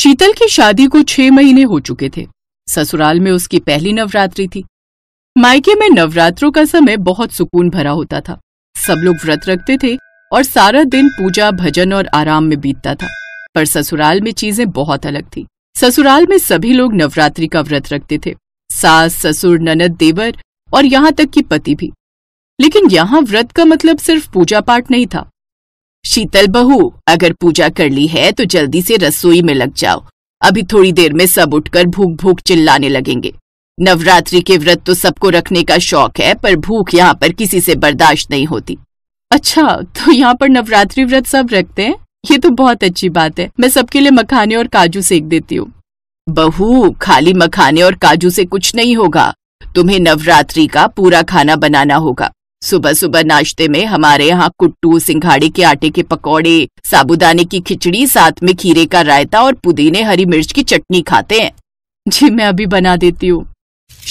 शीतल की शादी को छह महीने हो चुके थे ससुराल में उसकी पहली नवरात्रि थी मायके में नवरात्रों का समय बहुत सुकून भरा होता था सब लोग व्रत रखते थे और सारा दिन पूजा भजन और आराम में बीतता था पर ससुराल में चीजें बहुत अलग थी ससुराल में सभी लोग नवरात्रि का व्रत रखते थे सास ससुर ननद देवर और यहाँ तक कि पति भी लेकिन यहाँ व्रत का मतलब सिर्फ पूजा पाठ नहीं था शीतल बहू अगर पूजा कर ली है तो जल्दी से रसोई में लग जाओ अभी थोड़ी देर में सब उठकर भूख भूख चिल्लाने लगेंगे नवरात्रि के व्रत तो सबको रखने का शौक है पर भूख यहाँ पर किसी से बर्दाश्त नहीं होती अच्छा तो यहाँ पर नवरात्रि व्रत सब रखते हैं ये तो बहुत अच्छी बात है मैं सबके लिए मखाने और काजू सेक देती हूँ बहू खाली मखाने और काजू से कुछ नहीं होगा तुम्हें नवरात्रि का पूरा खाना बनाना होगा सुबह सुबह नाश्ते में हमारे यहाँ कुट्टू सिंघाड़ी के आटे के पकौड़े साबुदाने की खिचड़ी साथ में खीरे का रायता और पुदीने हरी मिर्च की चटनी खाते हैं जी मैं अभी बना देती हूँ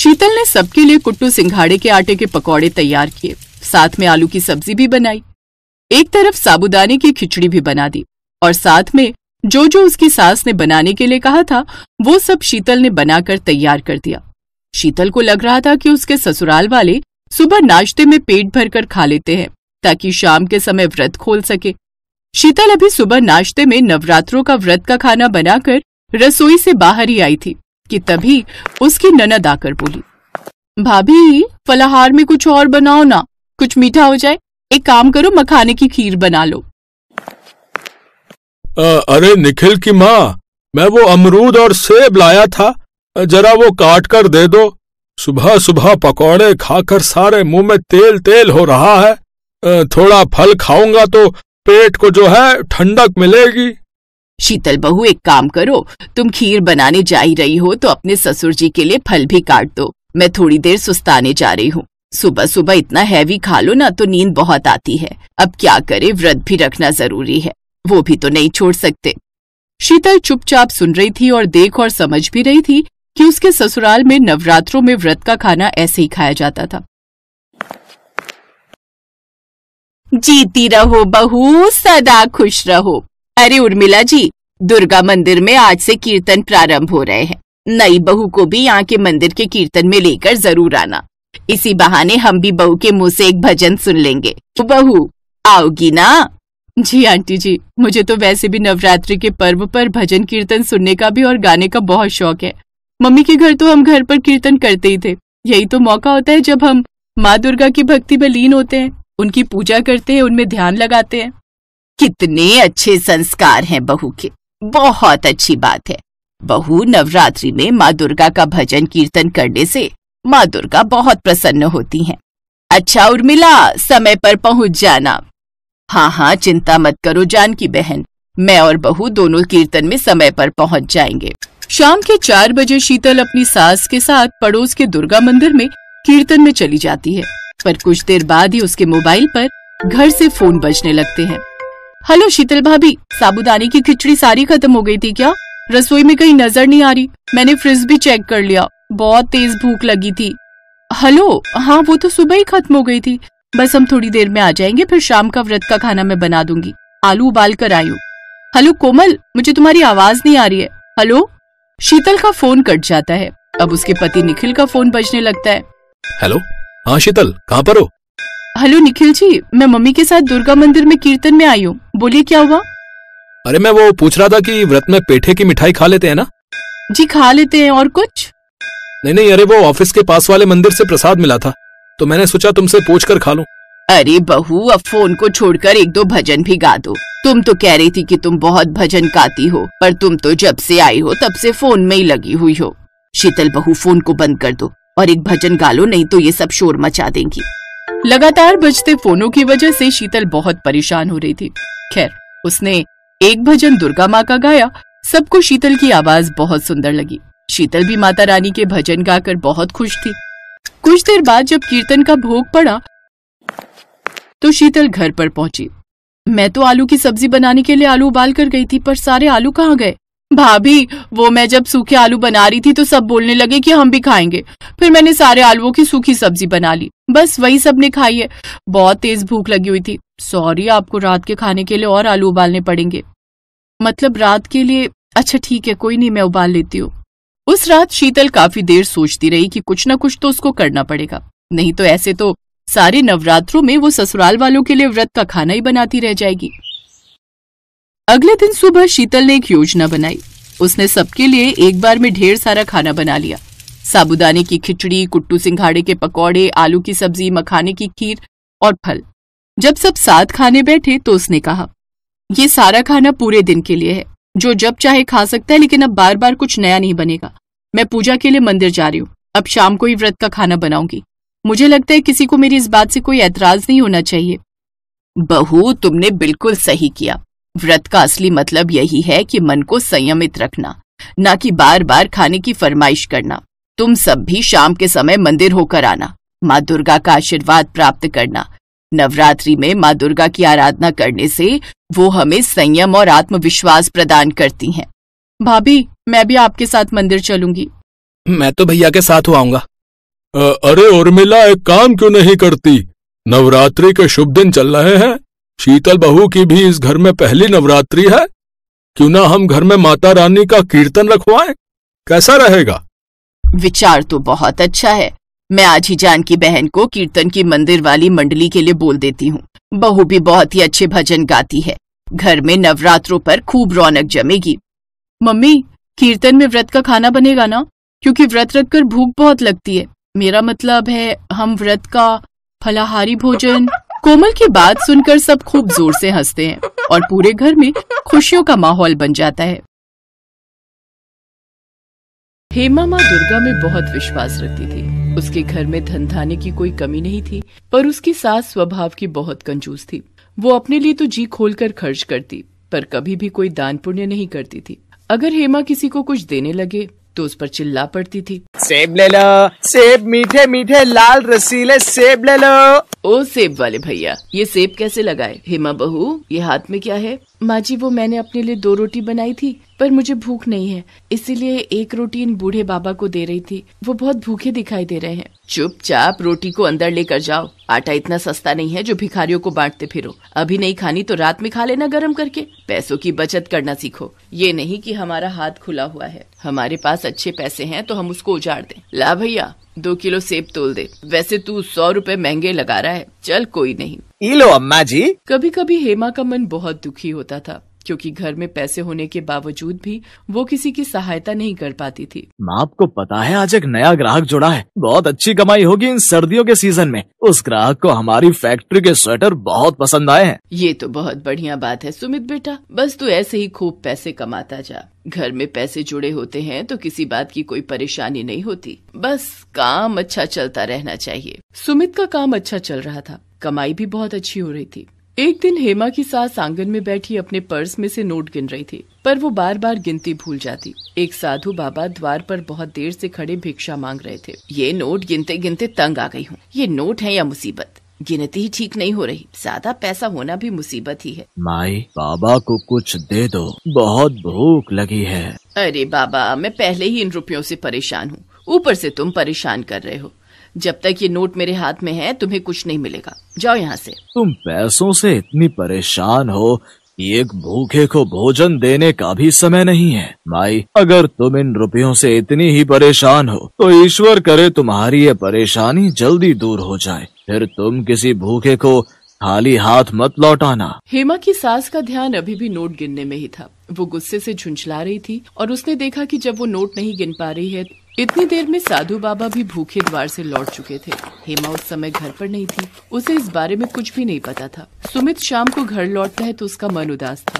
शीतल ने सबके लिए कुट्टू सिंघाड़े के आटे के पकौड़े तैयार किए साथ में आलू की सब्जी भी बनाई एक तरफ साबुदाने की खिचड़ी भी बना दी और साथ में जो जो उसकी सास ने बनाने के लिए कहा था वो सब शीतल ने बनाकर तैयार कर दिया शीतल को लग रहा था कि उसके ससुराल वाले सुबह नाश्ते में पेट भरकर खा लेते हैं ताकि शाम के समय व्रत खोल सके शीतल अभी सुबह नाश्ते में नवरात्रों का व्रत का खाना बनाकर रसोई से बाहर ही आई थी कि तभी उसकी ननद आकर बोली भाभी फलाहार में कुछ और बनाओ ना कुछ मीठा हो जाए एक काम करो मखाने की खीर बना लो आ, अरे निखिल की माँ मैं वो अमरूद और सेब लाया था जरा वो काट कर दे दो सुबह सुबह पकौड़े खाकर सारे मुंह में तेल तेल हो रहा है थोड़ा फल खाऊंगा तो पेट को जो है ठंडक मिलेगी शीतल बहू एक काम करो तुम खीर बनाने जा ही रही हो तो अपने ससुर जी के लिए फल भी काट दो मैं थोड़ी देर सुस्ताने जा रही हूँ सुबह सुबह इतना हैवी खा लो ना तो नींद बहुत आती है अब क्या करे व्रत भी रखना जरूरी है वो भी तो नहीं छोड़ सकते शीतल चुपचाप सुन रही थी और देख और समझ भी रही थी कि उसके ससुराल में नवरात्रों में व्रत का खाना ऐसे ही खाया जाता था जीती रहो बहू सदा खुश रहो अरे उर्मिला जी दुर्गा मंदिर में आज से कीर्तन प्रारंभ हो रहे हैं नई बहू को भी यहाँ के मंदिर के कीर्तन में लेकर जरूर आना इसी बहाने हम भी बहू के मुंह से एक भजन सुन लेंगे तो बहू आओगी ना जी आंटी जी मुझे तो वैसे भी नवरात्रि के पर्व पर भजन कीर्तन सुनने का भी और गाने का बहुत शौक है मम्मी के घर तो हम घर पर कीर्तन करते ही थे यही तो मौका होता है जब हम माँ दुर्गा की भक्ति में लीन होते हैं उनकी पूजा करते हैं उनमें ध्यान लगाते हैं कितने अच्छे संस्कार हैं बहू के बहुत अच्छी बात है बहू नवरात्रि में माँ दुर्गा का भजन कीर्तन करने से माँ दुर्गा बहुत प्रसन्न होती हैं। अच्छा उर्मिला समय पर पहुंच जाना हाँ हाँ चिंता मत करो जान की बहन मैं और बहू दोनों कीर्तन में समय पर पहुंच जाएंगे शाम के चार बजे शीतल अपनी सास के साथ पड़ोस के दुर्गा मंदिर में कीर्तन में चली जाती है पर कुछ देर बाद ही उसके मोबाइल पर घर से फोन बजने लगते हैं हेलो शीतल भाभी साबुदाने की खिचड़ी सारी खत्म हो गई थी क्या रसोई में कहीं नजर नहीं आ रही मैंने फ्रिज भी चेक कर लिया बहुत तेज भूख लगी थी हेलो हाँ वो तो सुबह ही खत्म हो गई थी बस हम थोड़ी देर में आ जाएंगे फिर शाम का व्रत का खाना मैं बना दूंगी आलू उबाल कर आई हूँ हेलो कोमल मुझे तुम्हारी आवाज नहीं आ रही है हेलो शीतल का फोन कट जाता है अब उसके पति निखिल का फोन बजने लगता है हेलो हाँ शीतल कहाँ पर हो हेलो निखिल जी मैं मम्मी के साथ दुर्गा मंदिर में कीर्तन में आई हूँ बोलिए क्या हुआ अरे मैं वो पूछ रहा था कि व्रत में पेठे की मिठाई खा लेते हैं ना जी खा लेते हैं और कुछ नहीं नहीं अरे वो ऑफिस के पास वाले मंदिर से प्रसाद मिला था तो मैंने सोचा तुमसे पूछ कर खा लूँ अरे बहू अब फोन को छोड़कर एक दो भजन भी गा दो तुम तो कह रही थी कि तुम बहुत भजन गाती हो पर तुम तो जब से आई हो तब से फोन में ही लगी हुई हो शीतल बहू फोन को बंद कर दो और एक भजन गा लो नहीं तो ये सब शोर मचा देंगी लगातार बजते फोनों की वजह से शीतल बहुत परेशान हो रही थी खैर उसने एक भजन दुर्गा माँ का गाया सबको शीतल की आवाज बहुत सुंदर लगी शीतल भी माता रानी के भजन गाकर बहुत खुश थी कुछ देर बाद जब कीर्तन का भोग पड़ा तो शीतल घर पर पहुंची मैं तो आलू की सब्जी बनाने के लिए आलू उबाल कर गई थी पर सारे आलू कहाँ गए भाभी वो मैं जब सूखे आलू बना रही थी तो सब बोलने लगे कि हम भी खाएंगे फिर मैंने सारे आलुओं की सूखी सब्जी बना ली बस वही सबने खाई है बहुत तेज भूख लगी हुई थी सॉरी आपको रात के खाने के लिए और आलू उबालने पड़ेंगे मतलब रात के लिए अच्छा ठीक है कोई नहीं मैं उबाल लेती हूँ उस रात शीतल काफी देर सोचती रही कि कुछ ना कुछ तो उसको करना पड़ेगा नहीं तो ऐसे तो सारे नवरात्रों में वो ससुराल वालों के लिए व्रत का खाना ही बनाती रह जाएगी अगले दिन सुबह शीतल ने एक योजना बनाई उसने सबके लिए एक बार में ढेर सारा खाना बना लिया साबुदाने की खिचड़ी कुट्टू सिंघाड़े के पकौड़े आलू की सब्जी मखाने की खीर और फल जब सब साथ खाने बैठे तो उसने कहा ये सारा खाना पूरे दिन के लिए है जो जब चाहे खा सकता है लेकिन अब बार बार कुछ नया नहीं बनेगा मैं पूजा के लिए मंदिर जा रही हूँ अब शाम को ही व्रत का खाना बनाऊंगी मुझे लगता है किसी को मेरी इस बात से कोई ऐतराज नहीं होना चाहिए बहू तुमने बिल्कुल सही किया व्रत का असली मतलब यही है कि मन को संयमित रखना न कि बार बार खाने की फरमाइश करना तुम सब भी शाम के समय मंदिर होकर आना माँ दुर्गा का आशीर्वाद प्राप्त करना नवरात्रि में माँ दुर्गा की आराधना करने से वो हमें संयम और आत्मविश्वास प्रदान करती हैं। भाभी मैं भी आपके साथ मंदिर चलूंगी मैं तो भैया के साथ हुआ आऊंगा अरे उर्मिला एक काम क्यों नहीं करती नवरात्रि के शुभ दिन चल रहे हैं शीतल बहू की भी इस घर में पहली नवरात्रि है क्यों ना हम घर में माता रानी का कीर्तन रखवाएं कैसा रहेगा विचार तो बहुत अच्छा है मैं आज ही जान की बहन को कीर्तन की मंदिर वाली मंडली के लिए बोल देती हूँ बहू भी बहुत ही अच्छे भजन गाती है घर में नवरात्रों पर खूब रौनक जमेगी मम्मी कीर्तन में व्रत का खाना बनेगा ना क्योंकि व्रत रखकर भूख बहुत लगती है मेरा मतलब है हम व्रत का फलाहारी भोजन कोमल की बात सुनकर सब खूब जोर से हंसते हैं और पूरे घर में खुशियों का माहौल बन जाता है हेमा माँ दुर्गा में बहुत विश्वास रखती थी उसके घर में धन धाने की कोई कमी नहीं थी पर उसकी सास स्वभाव की बहुत कंजूस थी वो अपने लिए तो जी खोलकर खर्च करती पर कभी भी कोई दान पुण्य नहीं करती थी अगर हेमा किसी को कुछ देने लगे तो उस पर चिल्ला पड़ती थी सेब ले लो सेब मीठे मीठे लाल रसीले सेब ले लो ओ सेब वाले भैया ये सेब कैसे लगाए हेमा बहू ये हाथ में क्या है माँ जी वो मैंने अपने लिए दो रोटी बनाई थी पर मुझे भूख नहीं है इसीलिए एक रोटी इन बूढ़े बाबा को दे रही थी वो बहुत भूखे दिखाई दे रहे हैं चुपचाप रोटी को अंदर लेकर जाओ आटा इतना सस्ता नहीं है जो भिखारियों को बांटते फिरो अभी नहीं खानी तो रात में खा लेना गर्म करके पैसों की बचत करना सीखो ये नहीं कि हमारा हाथ खुला हुआ है हमारे पास अच्छे पैसे हैं तो हम उसको उजाड़ दें ला भैया दो किलो सेब तोल दे वैसे तू सौ रूपए महंगे लगा रहा है चल कोई नहीं ये लो अम्मा जी कभी कभी हेमा का मन बहुत दुखी होता था क्योंकि घर में पैसे होने के बावजूद भी वो किसी की सहायता नहीं कर पाती थी आपको पता है आज एक नया ग्राहक जुड़ा है बहुत अच्छी कमाई होगी इन सर्दियों के सीजन में उस ग्राहक को हमारी फैक्ट्री के स्वेटर बहुत पसंद आए हैं ये तो बहुत बढ़िया बात है सुमित बेटा बस तू ऐसे ही खूब पैसे कमाता जा घर में पैसे जुड़े होते हैं तो किसी बात की कोई परेशानी नहीं होती बस काम अच्छा चलता रहना चाहिए सुमित का काम अच्छा चल रहा था कमाई भी बहुत अच्छी हो रही थी एक दिन हेमा की सास आंगन में बैठी अपने पर्स में से नोट गिन रही थी पर वो बार बार गिनती भूल जाती एक साधु बाबा द्वार पर बहुत देर से खड़े भिक्षा मांग रहे थे ये नोट गिनते गिनते तंग आ गई हूँ ये नोट है या मुसीबत गिनती ही ठीक नहीं हो रही ज्यादा पैसा होना भी मुसीबत ही है माई बाबा को कुछ दे दो बहुत भूख लगी है अरे बाबा मैं पहले ही इन रुपयों से परेशान हूँ ऊपर से तुम परेशान कर रहे हो जब तक ये नोट मेरे हाथ में है तुम्हें कुछ नहीं मिलेगा जाओ यहाँ से तुम पैसों से इतनी परेशान हो कि एक भूखे को भोजन देने का भी समय नहीं है माई अगर तुम इन रुपयों से इतनी ही परेशान हो तो ईश्वर करे तुम्हारी ये परेशानी जल्दी दूर हो जाए फिर तुम किसी भूखे को खाली हाथ मत लौटाना हेमा की सास का ध्यान अभी भी नोट गिनने में ही था वो गुस्से से झुंझला रही थी और उसने देखा कि जब वो नोट नहीं गिन पा रही है इतनी देर में साधु बाबा भी भूखे द्वार से लौट चुके थे हेमा उस समय घर पर नहीं थी उसे इस बारे में कुछ भी नहीं पता था सुमित शाम को घर लौटता है तो उसका मन उदास था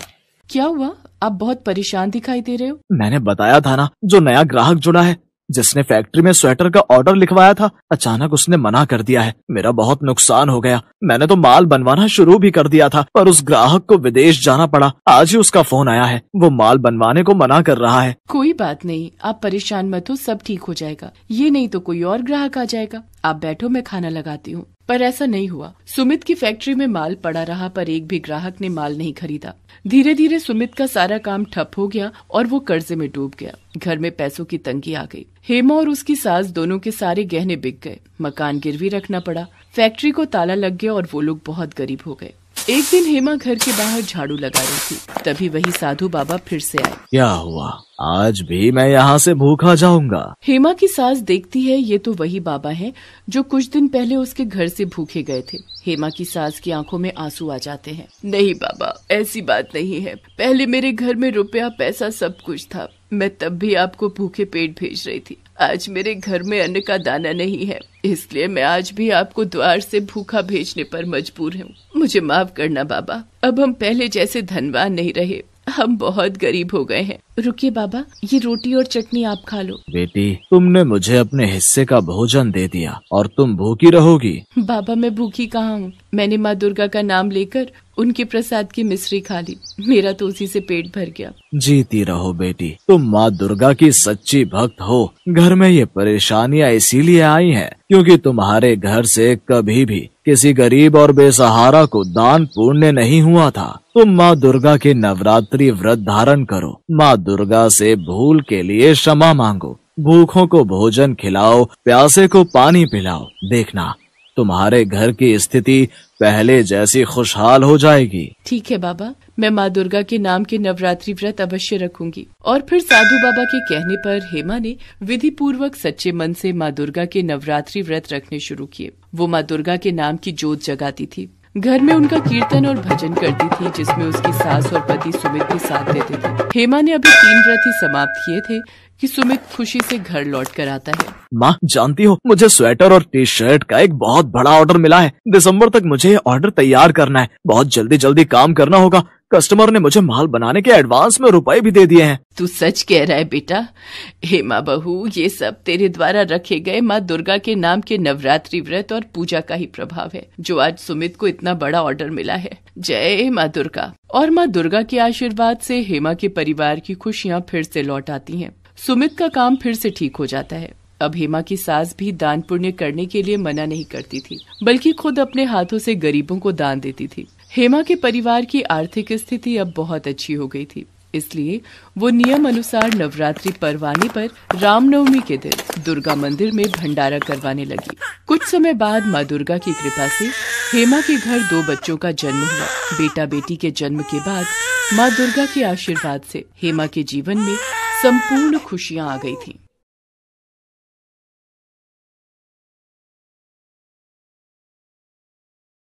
क्या हुआ आप बहुत परेशान दिखाई दे रहे हो मैंने बताया था ना जो नया ग्राहक जुड़ा है जिसने फैक्ट्री में स्वेटर का ऑर्डर लिखवाया था अचानक उसने मना कर दिया है मेरा बहुत नुकसान हो गया मैंने तो माल बनवाना शुरू भी कर दिया था पर उस ग्राहक को विदेश जाना पड़ा आज ही उसका फोन आया है वो माल बनवाने को मना कर रहा है कोई बात नहीं आप परेशान मत हो सब ठीक हो जाएगा ये नहीं तो कोई और ग्राहक आ जाएगा आप बैठो मैं खाना लगाती हूँ पर ऐसा नहीं हुआ सुमित की फैक्ट्री में माल पड़ा रहा पर एक भी ग्राहक ने माल नहीं खरीदा धीरे धीरे सुमित का सारा काम ठप हो गया और वो कर्जे में डूब गया घर में पैसों की तंगी आ गई हेमा और उसकी सास दोनों के सारे गहने बिक गए मकान गिरवी रखना पड़ा फैक्ट्री को ताला लग गया और वो लोग बहुत गरीब हो गए एक दिन हेमा घर के बाहर झाड़ू लगा रही थी तभी वही साधु बाबा फिर से आए क्या हुआ आज भी मैं यहाँ से भूखा जाऊंगा हेमा की सास देखती है ये तो वही बाबा है जो कुछ दिन पहले उसके घर से भूखे गए थे हेमा की सास की आंखों में आंसू आ जाते हैं नहीं बाबा ऐसी बात नहीं है पहले मेरे घर में रुपया पैसा सब कुछ था मैं तब भी आपको भूखे पेट भेज रही थी आज मेरे घर में अन्न का दाना नहीं है इसलिए मैं आज भी आपको द्वार से भूखा भेजने पर मजबूर हूँ मुझे माफ करना बाबा अब हम पहले जैसे धनवान नहीं रहे हम बहुत गरीब हो गए हैं रुकिए बाबा ये रोटी और चटनी आप खा लो बेटी तुमने मुझे अपने हिस्से का भोजन दे दिया और तुम भूखी रहोगी बाबा मैं भूखी कहाँ हूँ मैंने माँ दुर्गा का नाम लेकर उनके प्रसाद की मिश्री खा ली मेरा तो उसी से पेट भर गया जीती रहो बेटी तुम माँ दुर्गा की सच्ची भक्त हो घर में ये परेशानियाँ इसीलिए आई हैं क्योंकि तुम्हारे घर से कभी भी किसी गरीब और बेसहारा को दान पुण्य नहीं हुआ था तुम माँ दुर्गा के नवरात्रि व्रत धारण करो माँ दुर्गा से भूल के लिए क्षमा मांगो भूखों को भोजन खिलाओ प्यासे को पानी पिलाओ देखना तुम्हारे घर की स्थिति पहले जैसी खुशहाल हो जाएगी ठीक है बाबा मैं माँ दुर्गा के नाम के नवरात्रि व्रत अवश्य रखूंगी और फिर साधु बाबा के कहने पर हेमा ने विधि पूर्वक सच्चे मन से माँ दुर्गा के नवरात्रि व्रत रखने शुरू किए वो माँ दुर्गा के नाम की जोत जगाती थी घर में उनका कीर्तन और भजन करती थी जिसमें उसकी सास और पति सुमित भी साथ देते थे हेमा ने अभी तीन व्रत ही समाप्त किए थे कि सुमित खुशी से घर लौट कर आता है माँ जानती हो मुझे स्वेटर और टी शर्ट का एक बहुत बड़ा ऑर्डर मिला है दिसंबर तक मुझे ऑर्डर तैयार करना है बहुत जल्दी जल्दी काम करना होगा कस्टमर ने मुझे माल बनाने के एडवांस में रुपए भी दे दिए हैं तू सच कह रहा है बेटा हे माँ बहू ये सब तेरे द्वारा रखे गए माँ दुर्गा के नाम के नवरात्रि व्रत और पूजा का ही प्रभाव है जो आज सुमित को इतना बड़ा ऑर्डर मिला है जय माँ दुर्गा और माँ दुर्गा के आशीर्वाद से हेमा के परिवार की खुशियाँ फिर से लौट आती है सुमित का काम फिर से ठीक हो जाता है अब हेमा की सास भी दान पुण्य करने के लिए मना नहीं करती थी बल्कि खुद अपने हाथों से गरीबों को दान देती थी हेमा के परिवार की आर्थिक स्थिति अब बहुत अच्छी हो गई थी इसलिए वो नियम अनुसार नवरात्रि पर्व आने पर रामनवमी के दिन दुर्गा मंदिर में भंडारा करवाने लगी कुछ समय बाद माँ दुर्गा की कृपा से हेमा के घर दो बच्चों का जन्म हुआ बेटा बेटी के जन्म के बाद माँ दुर्गा के आशीर्वाद से हेमा के जीवन में संपूर्ण खुशियाँ आ गई थी